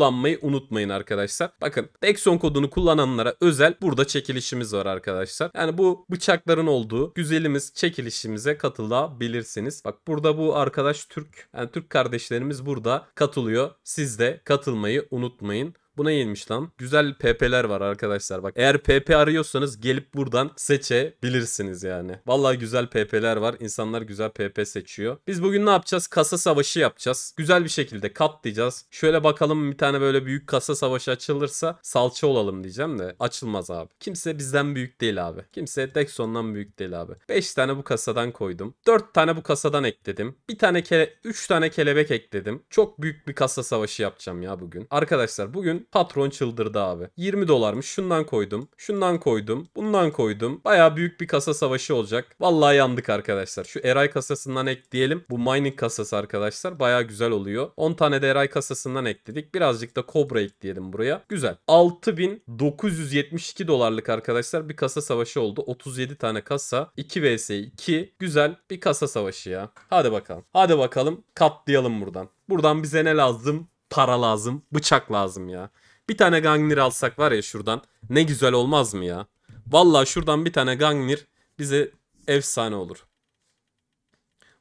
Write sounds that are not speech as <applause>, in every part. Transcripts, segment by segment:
kullanmayı unutmayın arkadaşlar. Bakın Dexon kodunu kullananlara özel burada çekilişimiz var arkadaşlar. Yani bu bıçakların olduğu güzelimiz çekilişimize katılabilirsiniz. Bak burada bu arkadaş Türk. Yani Türk kardeşlerimiz burada katılıyor. Siz de katılmayı unutmayın. Buna yenilmiş lan. Güzel PP'ler var arkadaşlar. Bak eğer PP arıyorsanız gelip buradan seçebilirsiniz yani. Vallahi güzel PP'ler var. İnsanlar güzel PP seçiyor. Biz bugün ne yapacağız? Kasa savaşı yapacağız. Güzel bir şekilde katlayacağız. Şöyle bakalım bir tane böyle büyük kasa savaşı açılırsa salça olalım diyeceğim de açılmaz abi. Kimse bizden büyük değil abi. Kimse Dexon'dan büyük değil abi. 5 tane bu kasadan koydum. 4 tane bu kasadan ekledim. Bir tane kele 3 tane kelebek ekledim. Çok büyük bir kasa savaşı yapacağım ya bugün. Arkadaşlar bugün Patron çıldırdı abi. 20 dolarmış şundan koydum. Şundan koydum. Bundan koydum. Baya büyük bir kasa savaşı olacak. Vallahi yandık arkadaşlar. Şu Eray kasasından ekleyelim. Bu mining kasası arkadaşlar baya güzel oluyor. 10 tane de Eray kasasından ekledik. Birazcık da Cobra ekleyelim buraya. Güzel. 6972 dolarlık arkadaşlar bir kasa savaşı oldu. 37 tane kasa. 2 vs 2. Güzel bir kasa savaşı ya. Hadi bakalım. Hadi bakalım katlayalım buradan. Buradan bize ne lazım? para lazım. Bıçak lazım ya. Bir tane Gangnir alsak var ya şuradan. Ne güzel olmaz mı ya? Vallahi şuradan bir tane Gangnir bize efsane olur.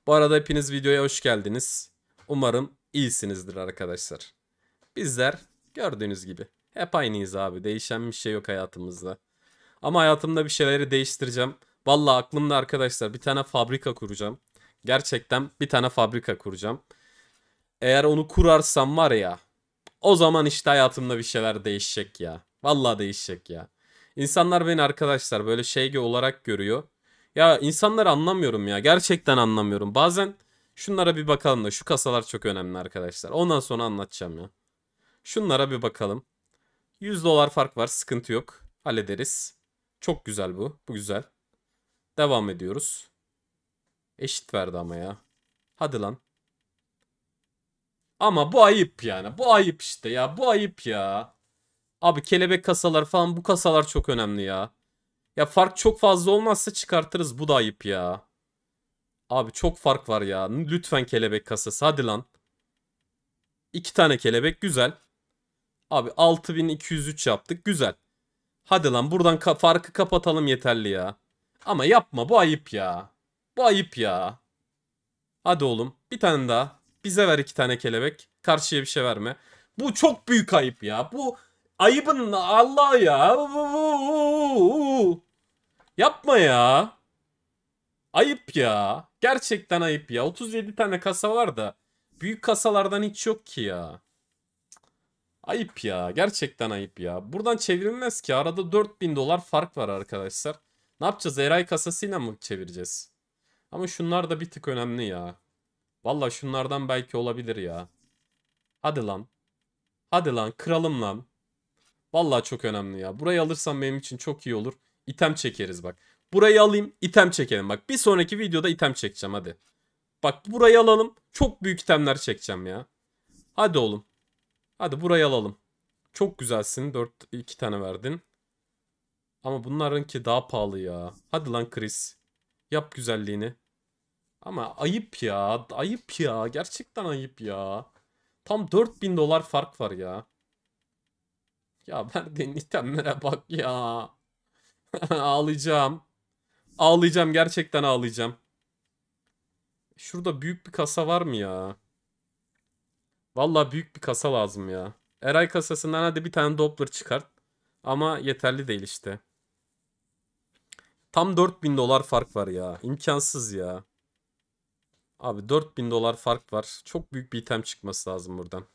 Bu arada hepiniz videoya hoş geldiniz. Umarım iyisinizdir arkadaşlar. Bizler gördüğünüz gibi hep aynıyız abi. Değişen bir şey yok hayatımızda. Ama hayatımda bir şeyleri değiştireceğim. Vallahi aklımda arkadaşlar bir tane fabrika kuracağım. Gerçekten bir tane fabrika kuracağım. Eğer onu kurarsam var ya. O zaman işte hayatımda bir şeyler değişecek ya. Vallahi değişecek ya. İnsanlar beni arkadaşlar böyle şey olarak görüyor. Ya insanları anlamıyorum ya. Gerçekten anlamıyorum. Bazen şunlara bir bakalım da şu kasalar çok önemli arkadaşlar. Ondan sonra anlatacağım ya. Şunlara bir bakalım. 100 dolar fark var. Sıkıntı yok. Hallederiz. Çok güzel bu. Bu güzel. Devam ediyoruz. Eşit verdi ama ya. Hadi lan. Ama bu ayıp yani. Bu ayıp işte ya. Bu ayıp ya. Abi kelebek kasalar falan bu kasalar çok önemli ya. Ya fark çok fazla olmazsa çıkartırız. Bu da ayıp ya. Abi çok fark var ya. Lütfen kelebek kasası. Hadi lan. İki tane kelebek. Güzel. Abi 6203 yaptık. Güzel. Hadi lan buradan ka farkı kapatalım yeterli ya. Ama yapma bu ayıp ya. Bu ayıp ya. Hadi oğlum. Bir tane daha. Bize ver iki tane kelebek. Karşıya bir şey verme. Bu çok büyük ayıp ya. Bu ayıbın Allah ya. Yapma ya. Ayıp ya. Gerçekten ayıp ya. 37 tane kasa var da büyük kasalardan hiç yok ki ya. Ayıp ya. Gerçekten ayıp ya. Buradan çevrilmez ki. Arada 4000 dolar fark var arkadaşlar. Ne yapacağız? Eray kasasıyla mı çevireceğiz? Ama şunlar da bir tık önemli ya. Valla şunlardan belki olabilir ya. Hadi lan. Hadi lan kıralım lan. Valla çok önemli ya. Burayı alırsam benim için çok iyi olur. İtem çekeriz bak. Burayı alayım item çekelim. Bak bir sonraki videoda item çekeceğim hadi. Bak burayı alalım. Çok büyük itemler çekeceğim ya. Hadi oğlum. Hadi burayı alalım. Çok güzelsin. 4 2 tane verdin. Ama bunlarınki daha pahalı ya. Hadi lan Chris. Yap güzelliğini. Ama ayıp ya. Ayıp ya. Gerçekten ayıp ya. Tam 4000 dolar fark var ya. Ya verdiğin itemlere bak ya. <laughs> ağlayacağım. Ağlayacağım gerçekten ağlayacağım. Şurada büyük bir kasa var mı ya? Valla büyük bir kasa lazım ya. Eray kasasından hadi bir tane Doppler çıkart. Ama yeterli değil işte. Tam 4000 dolar fark var ya. İmkansız ya. Abi 4000 dolar fark var. Çok büyük bir item çıkması lazım buradan.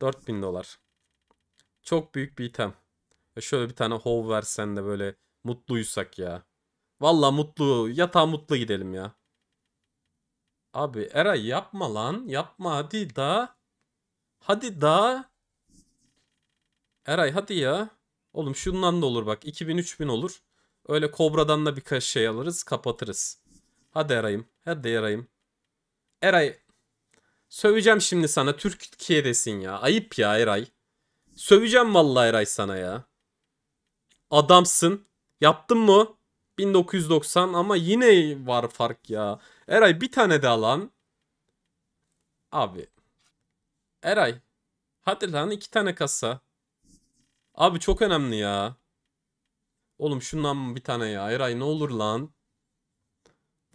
4000 dolar. Çok büyük bir item. Ya şöyle bir tane hov versen de böyle mutluysak ya. Valla mutlu. Yatağa mutlu gidelim ya. Abi Eray yapma lan. Yapma hadi da. Hadi da. Eray hadi ya. Oğlum şundan da olur bak. 2000-3000 olur. Öyle kobradan da birkaç şey alırız kapatırız. Hadi Eray'ım. Hadi Eray'ım. Eray. Söveceğim şimdi sana. Türkiye'desin ya. Ayıp ya Eray. Söveceğim vallahi Eray sana ya. Adamsın. Yaptın mı? 1990 ama yine var fark ya. Eray bir tane de alan. Abi. Eray. Hadi lan iki tane kasa. Abi çok önemli ya. Oğlum şundan bir tane ya. Eray ne olur lan.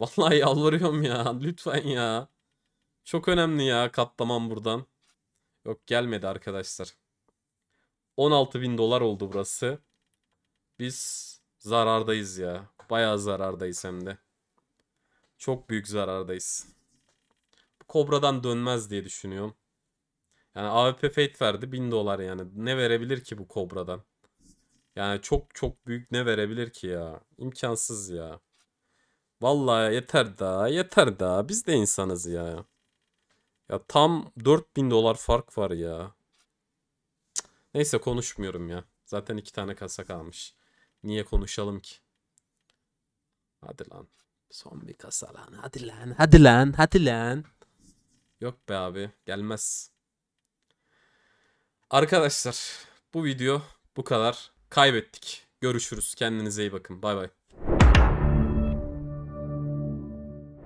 Vallahi <laughs> yalvarıyorum ya. Lütfen ya. Çok önemli ya katlamam buradan. Yok gelmedi arkadaşlar. 16 bin dolar oldu burası. Biz zarardayız ya. Bayağı zarardayız hem de. Çok büyük zarardayız. Kobra'dan dönmez diye düşünüyorum. Yani AWP Fate verdi 1000 dolar yani. Ne verebilir ki bu Kobra'dan? Yani çok çok büyük ne verebilir ki ya? İmkansız ya. Vallahi yeter da yeter da biz de insanız ya. Ya tam 4000 dolar fark var ya. Neyse konuşmuyorum ya. Zaten iki tane kasa kalmış. Niye konuşalım ki? Hadi lan. Son bir kasa lan. Hadi lan. Hadi lan. Hadi lan. Yok be abi. Gelmez. Arkadaşlar bu video bu kadar. Kaybettik. Görüşürüz. Kendinize iyi bakın. Bay bay.